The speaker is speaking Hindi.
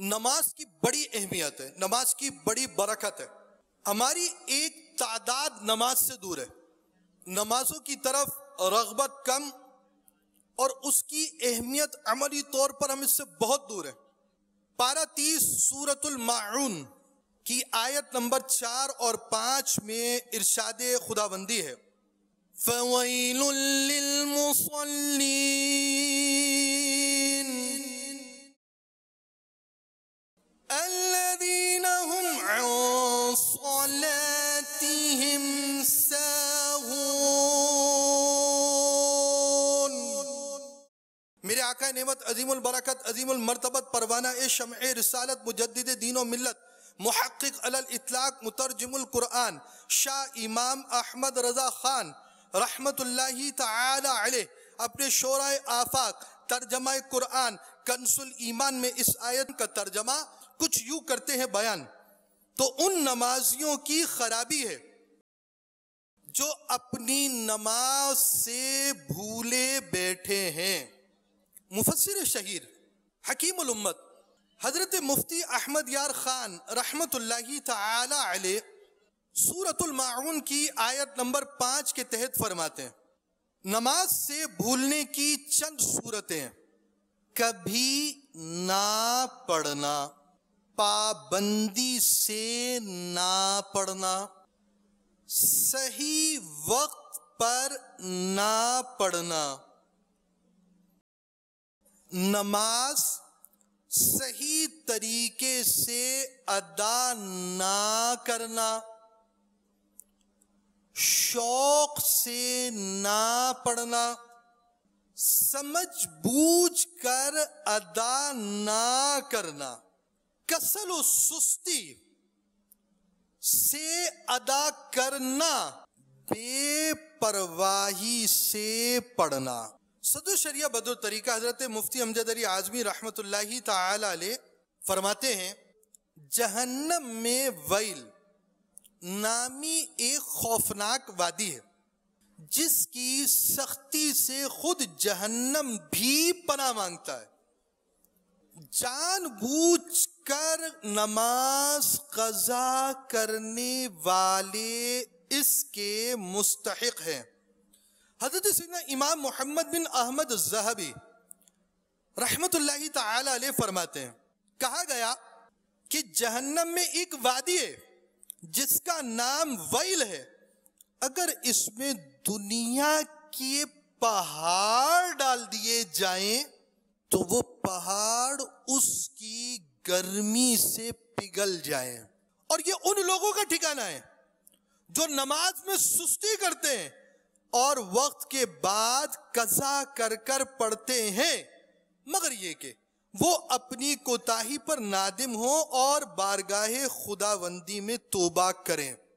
नमाज की बड़ी अहमियत है नमाज की बड़ी बरकत है हमारी एक तादाद नमाज से दूर है नमाजों की तरफ रगबत कम और उसकी अहमियत अमली तौर पर हम इससे बहुत दूर है पारा तीस सूरतुल की आयत नंबर चार और पांच में इर्शाद खुदाबंदी है फवैल मुसल्लीन बरक़ा नमत अजीमुल बरकत अजीमुल मरतबत परवाना शम रसालत मुजद दीन मिलत महक़ अल इतलाक़ मुतरजमुल कुरान शाह इमाम अहमद रज़ा ख़ान रहमतुल्लाही तआला अपने शोरा आफाक तर्जमा कुरान कंसुल ईमान में इस आयत का तर्जमा कुछ यूं करते हैं बयान तो उन नमाजियों की खराबी है जो अपनी नमाज से भूले बैठे हैं मुफसर शहीर हकीमत हज़रत मुफ्ती अहमद यार ख़ान रहमत सूरतमाउन की आयत नंबर पाँच के तहत फरमाते हैं नमाज से भूलने की चंद सूरतें कभी ना पढ़ना पाबंदी से ना पढ़ना सही वक्त पर ना पढ़ना नमाज सही तरीके से अदा ना करना शौक से ना पढ़ना समझ बूझ कर अदा ना करना कसल सुस्ती से अदा करना बेपरवाही से पढ़ना शरिया बदर तरीका हजरत मुफ्ती अमजद अली आजमी रहमत फरमाते हैं जहन्नम में वैल नामी एक खौफनाक वादी है जिसकी सख्ती से खुद जहन्नम भी पना मांगता है जानबूझ कर नमाज कजा करने वाले इसके मुस्तक हैं हजरत सिन्ना इमाम मोहम्मद बिन अहमद जहबी रहमत फरमाते हैं कहा गया कि जहन्नम में एक वादी है जिसका नाम वैल है अगर इसमें दुनिया के पहाड़ डाल दिए जाएं तो वो पहाड़ उसकी गर्मी से पिघल जाएं और ये उन लोगों का ठिकाना है जो नमाज में सुस्ती करते हैं और वक्त के बाद कजा कर कर पढ़ते हैं मगर ये के वो अपनी कोताही पर नादिम हो और बारगाहे खुदाबंदी में तोबा करें